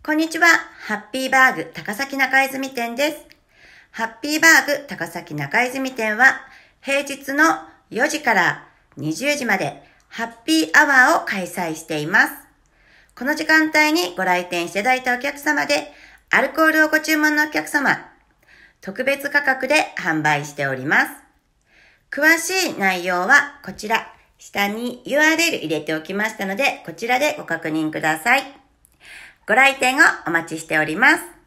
こんにちは。ハッピーバーグ高崎中泉店です。ハッピーバーグ高崎中泉店は平日の4時から20時までハッピーアワーを開催しています。この時間帯にご来店いただいたお客様でアルコールをご注文のお客様、特別価格で販売しております。詳しい内容はこちら、下に URL 入れておきましたので、こちらでご確認ください。ご来店をお待ちしております。